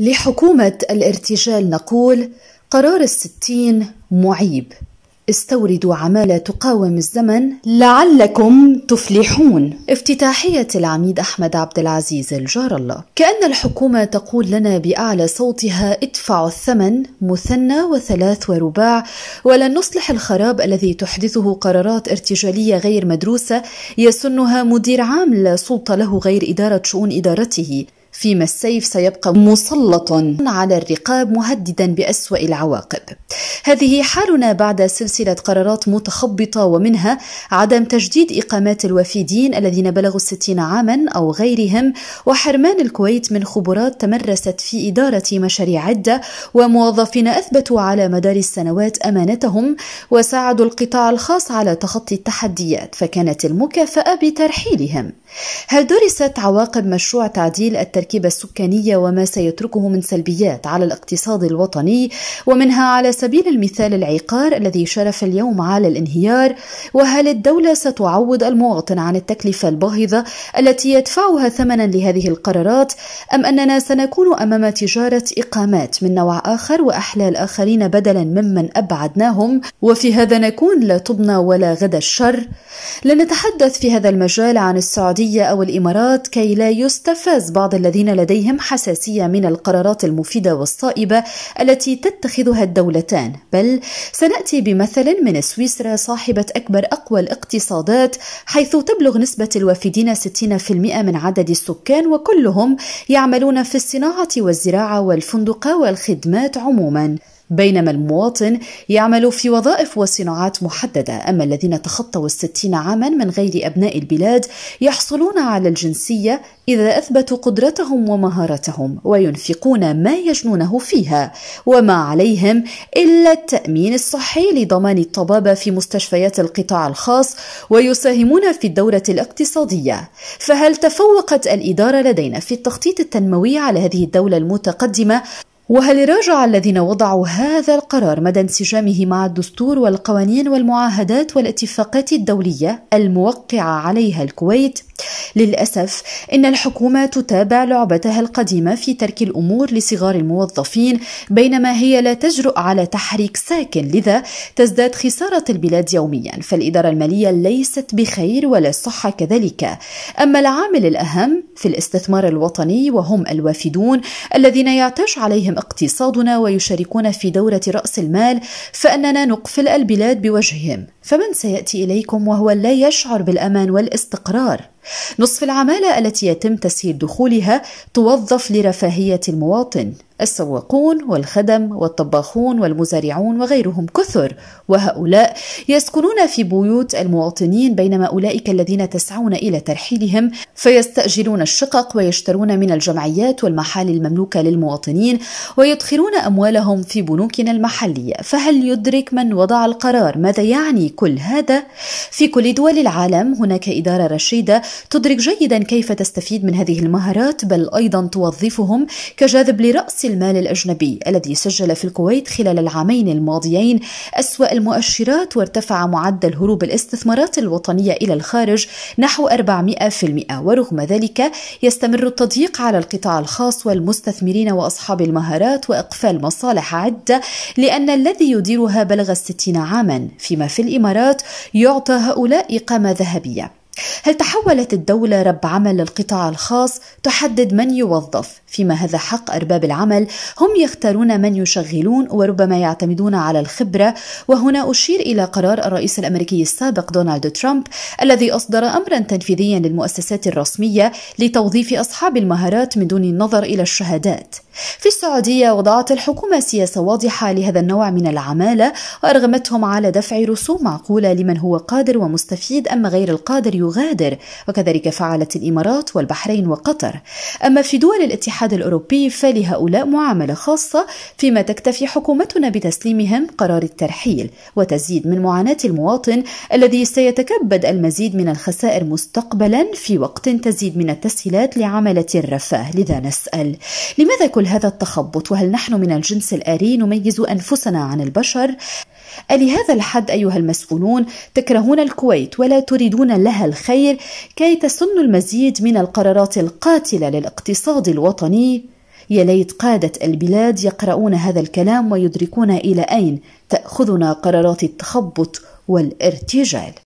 لحكومة الارتجال نقول قرار الستين معيب استوردوا عمالة تقاوم الزمن لعلكم تفلحون افتتاحية العميد أحمد عبد العزيز الجار الله كأن الحكومة تقول لنا بأعلى صوتها ادفعوا الثمن مثنى وثلاث ورباع ولن نصلح الخراب الذي تحدثه قرارات ارتجالية غير مدروسة يسنها مدير عام لا سلطة له غير إدارة شؤون إدارته فيما السيف سيبقى مسلط على الرقاب مهددا بأسوأ العواقب هذه حالنا بعد سلسلة قرارات متخبطة ومنها عدم تجديد إقامات الوافدين الذين بلغوا الستين عاما أو غيرهم وحرمان الكويت من خبرات تمرست في إدارة مشاريع عدة وموظفين أثبتوا على مدار السنوات أمانتهم وساعدوا القطاع الخاص على تخطي التحديات فكانت المكافأة بترحيلهم هل درست عواقب مشروع تعديل التركيب التركيبة السكانية وما سيتركه من سلبيات على الاقتصاد الوطني ومنها على سبيل المثال العقار الذي شرف اليوم على الانهيار وهل الدولة ستعوض المواطن عن التكلفة الباهظة التي يدفعها ثمنا لهذه القرارات أم أننا سنكون أمام تجارة إقامات من نوع آخر وأحلال آخرين بدلا ممن أبعدناهم وفي هذا نكون لا طبنا ولا غدا الشر لنتحدث في هذا المجال عن السعودية أو الإمارات كي لا يستفز بعض الذين الذين لديهم حساسية من القرارات المفيدة والصائبة التي تتخذها الدولتان بل سنأتي بمثل من سويسرا صاحبة أكبر أقوى الاقتصادات حيث تبلغ نسبة الوافدين 60% من عدد السكان وكلهم يعملون في الصناعة والزراعة والفندق والخدمات عموما بينما المواطن يعمل في وظائف وصناعات محددة أما الذين تخطوا الستين عاما من غير أبناء البلاد يحصلون على الجنسية إذا أثبتوا قدرتهم ومهارتهم وينفقون ما يجنونه فيها وما عليهم إلا التأمين الصحي لضمان الطبابة في مستشفيات القطاع الخاص ويساهمون في الدورة الاقتصادية فهل تفوقت الإدارة لدينا في التخطيط التنموي على هذه الدولة المتقدمة وهل راجع الذين وضعوا هذا القرار مدى انسجامه مع الدستور والقوانين والمعاهدات والاتفاقات الدوليه الموقعه عليها الكويت للأسف إن الحكومة تتابع لعبتها القديمة في ترك الأمور لصغار الموظفين بينما هي لا تجرؤ على تحريك ساكن لذا تزداد خسارة البلاد يوميا فالإدارة المالية ليست بخير ولا الصحة كذلك أما العامل الأهم في الاستثمار الوطني وهم الوافدون الذين يعتاش عليهم اقتصادنا ويشاركون في دورة رأس المال فأننا نقفل البلاد بوجههم فمن سيأتي إليكم وهو لا يشعر بالأمان والاستقرار نصف العمالة التي يتم تسهيل دخولها توظف لرفاهية المواطن السواقون والخدم والطباخون والمزارعون وغيرهم كثر وهؤلاء يسكنون في بيوت المواطنين بينما اولئك الذين تسعون الى ترحيلهم فيستاجرون الشقق ويشترون من الجمعيات والمحال المملوكه للمواطنين ويدخرون اموالهم في بنوكنا المحليه فهل يدرك من وضع القرار ماذا يعني كل هذا في كل دول العالم هناك اداره رشيده تدرك جيدا كيف تستفيد من هذه المهارات بل ايضا توظفهم كجاذب لراس المال الأجنبي الذي سجل في الكويت خلال العامين الماضيين أسوأ المؤشرات وارتفع معدل هروب الاستثمارات الوطنية إلى الخارج نحو 400% ورغم ذلك يستمر التضييق على القطاع الخاص والمستثمرين وأصحاب المهارات وإقفال مصالح عدة لأن الذي يديرها بلغ الستين عاما فيما في الإمارات يعطى هؤلاء إقامة ذهبية هل تحولت الدولة رب عمل للقطاع الخاص تحدد من يوظف؟ فيما هذا حق أرباب العمل هم يختارون من يشغلون وربما يعتمدون على الخبرة وهنا أشير إلى قرار الرئيس الأمريكي السابق دونالد ترامب الذي أصدر أمرا تنفيذيا للمؤسسات الرسمية لتوظيف أصحاب المهارات من دون النظر إلى الشهادات في السعودية وضعت الحكومة سياسة واضحة لهذا النوع من العمالة وأرغمتهم على دفع رسوم معقولة لمن هو قادر ومستفيد أما غير القادر يغادر وكذلك فعلت الإمارات والبحرين وقطر أما في دول الاتحاد الأوروبي فلهؤلاء معاملة خاصة فيما تكتفي حكومتنا بتسليمهم قرار الترحيل وتزيد من معاناة المواطن الذي سيتكبد المزيد من الخسائر مستقبلا في وقت تزيد من التسهيلات لعملة الرفاه لذا نسأل لماذا كل هذا التخبط وهل نحن من الجنس الآري نميز أنفسنا عن البشر؟ ألهذا الحد أيها المسؤولون تكرهون الكويت ولا تريدون لها الخير الخير كي تسن المزيد من القرارات القاتلة للاقتصاد الوطني يا ليت قادة البلاد يقرؤون هذا الكلام ويدركون إلى أين تأخذنا قرارات التخبط والارتجال